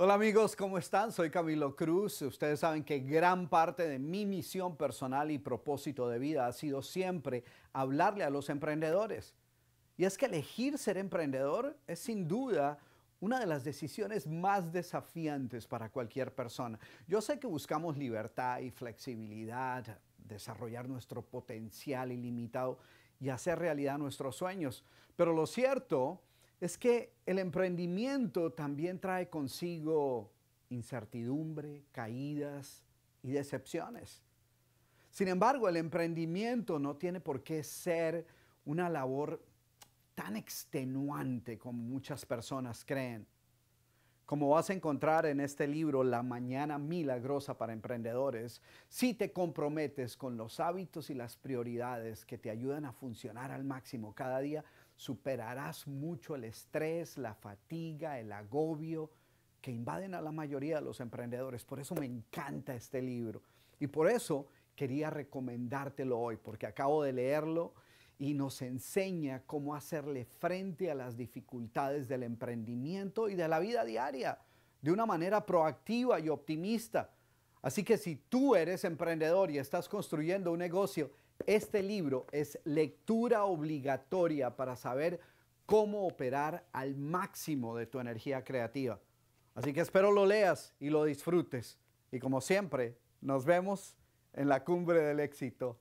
Hola amigos, ¿cómo están? Soy Camilo Cruz. Ustedes saben que gran parte de mi misión personal y propósito de vida ha sido siempre hablarle a los emprendedores. Y es que elegir ser emprendedor es sin duda una de las decisiones más desafiantes para cualquier persona. Yo sé que buscamos libertad y flexibilidad, desarrollar nuestro potencial ilimitado y hacer realidad nuestros sueños, pero lo cierto es que el emprendimiento también trae consigo incertidumbre, caídas y decepciones. Sin embargo, el emprendimiento no tiene por qué ser una labor tan extenuante como muchas personas creen. Como vas a encontrar en este libro, La Mañana Milagrosa para Emprendedores, si te comprometes con los hábitos y las prioridades que te ayudan a funcionar al máximo cada día, superarás mucho el estrés, la fatiga, el agobio que invaden a la mayoría de los emprendedores. Por eso me encanta este libro y por eso quería recomendártelo hoy, porque acabo de leerlo y nos enseña cómo hacerle frente a las dificultades del emprendimiento y de la vida diaria de una manera proactiva y optimista. Así que si tú eres emprendedor y estás construyendo un negocio, este libro es lectura obligatoria para saber cómo operar al máximo de tu energía creativa. Así que espero lo leas y lo disfrutes. Y como siempre, nos vemos en la cumbre del éxito.